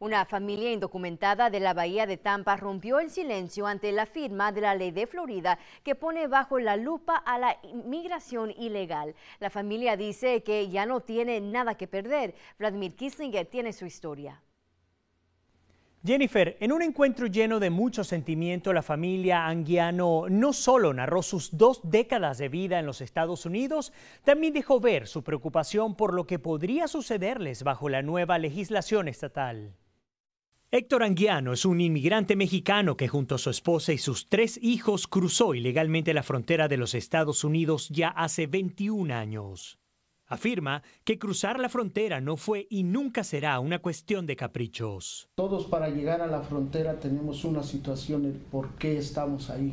Una familia indocumentada de la Bahía de Tampa rompió el silencio ante la firma de la ley de Florida que pone bajo la lupa a la inmigración ilegal. La familia dice que ya no tiene nada que perder. Vladimir Kissinger tiene su historia. Jennifer, en un encuentro lleno de mucho sentimiento, la familia Anguiano no solo narró sus dos décadas de vida en los Estados Unidos, también dejó ver su preocupación por lo que podría sucederles bajo la nueva legislación estatal. Héctor Anguiano es un inmigrante mexicano que junto a su esposa y sus tres hijos cruzó ilegalmente la frontera de los Estados Unidos ya hace 21 años. Afirma que cruzar la frontera no fue y nunca será una cuestión de caprichos. Todos para llegar a la frontera tenemos una situación, por qué estamos ahí.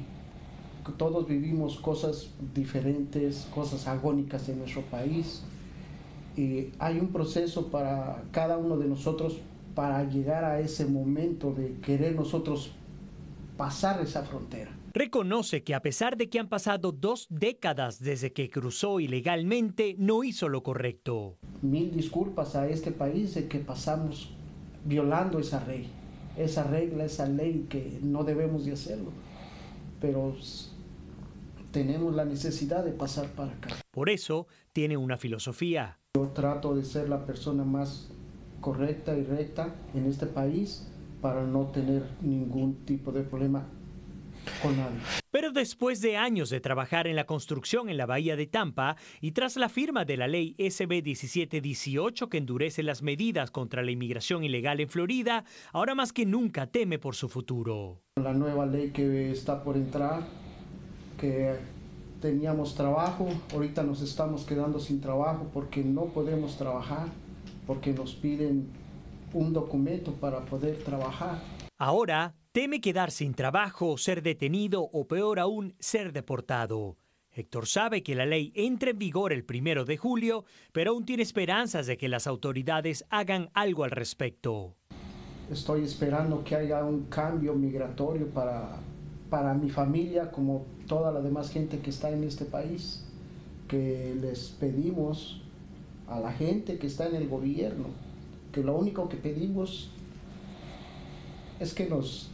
Todos vivimos cosas diferentes, cosas agónicas en nuestro país. Y eh, hay un proceso para cada uno de nosotros para llegar a ese momento de querer nosotros pasar esa frontera. Reconoce que a pesar de que han pasado dos décadas desde que cruzó ilegalmente, no hizo lo correcto. Mil disculpas a este país de que pasamos violando esa ley, esa regla, esa ley que no debemos de hacerlo. Pero tenemos la necesidad de pasar para acá. Por eso tiene una filosofía. Yo trato de ser la persona más correcta y recta en este país para no tener ningún tipo de problema con nadie. Pero después de años de trabajar en la construcción en la bahía de Tampa y tras la firma de la ley SB 1718 que endurece las medidas contra la inmigración ilegal en Florida, ahora más que nunca teme por su futuro. La nueva ley que está por entrar, que teníamos trabajo, ahorita nos estamos quedando sin trabajo porque no podemos trabajar porque nos piden un documento para poder trabajar. Ahora teme quedar sin trabajo, ser detenido o peor aún, ser deportado. Héctor sabe que la ley entra en vigor el primero de julio, pero aún tiene esperanzas de que las autoridades hagan algo al respecto. Estoy esperando que haya un cambio migratorio para, para mi familia, como toda la demás gente que está en este país, que les pedimos a la gente que está en el gobierno, que lo único que pedimos es que nos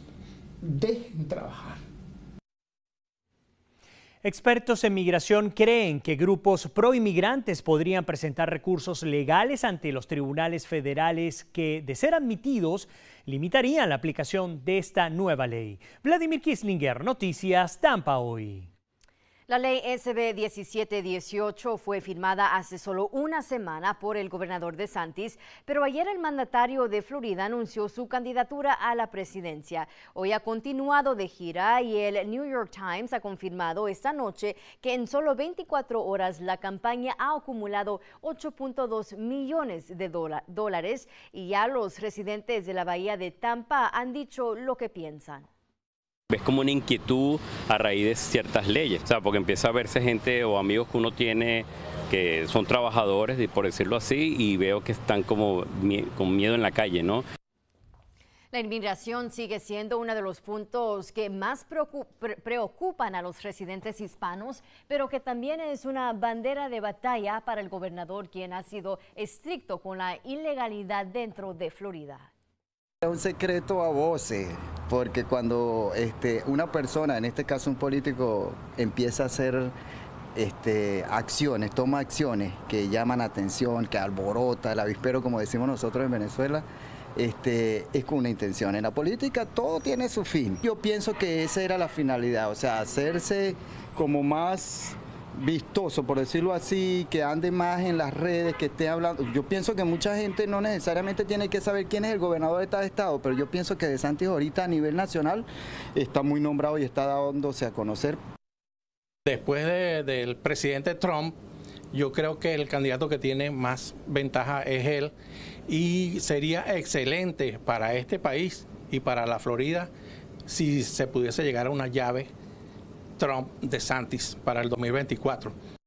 dejen trabajar. Expertos en migración creen que grupos pro-inmigrantes podrían presentar recursos legales ante los tribunales federales que, de ser admitidos, limitarían la aplicación de esta nueva ley. Vladimir Kislinger, Noticias Tampa Hoy. La ley SB 1718 fue firmada hace solo una semana por el gobernador de Santis, pero ayer el mandatario de Florida anunció su candidatura a la presidencia. Hoy ha continuado de gira y el New York Times ha confirmado esta noche que en solo 24 horas la campaña ha acumulado 8.2 millones de dólares y ya los residentes de la bahía de Tampa han dicho lo que piensan. Es como una inquietud a raíz de ciertas leyes, porque empieza a verse gente o amigos que uno tiene que son trabajadores, por decirlo así, y veo que están como con miedo en la calle, ¿no? La inmigración sigue siendo uno de los puntos que más preocupan a los residentes hispanos, pero que también es una bandera de batalla para el gobernador, quien ha sido estricto con la ilegalidad dentro de Florida. Es un secreto a voces porque cuando este, una persona, en este caso un político, empieza a hacer este, acciones, toma acciones que llaman atención, que alborota el avispero, como decimos nosotros en Venezuela, este, es con una intención. En la política todo tiene su fin. Yo pienso que esa era la finalidad, o sea, hacerse como más vistoso, por decirlo así, que ande más en las redes, que esté hablando. Yo pienso que mucha gente no necesariamente tiene que saber quién es el gobernador de tal estado, pero yo pienso que De Santis ahorita a nivel nacional está muy nombrado y está dándose a conocer. Después del presidente Trump, yo creo que el candidato que tiene más ventaja es él y sería excelente para este país y para la Florida si se pudiese llegar a una llave Trump de Santis para el 2024.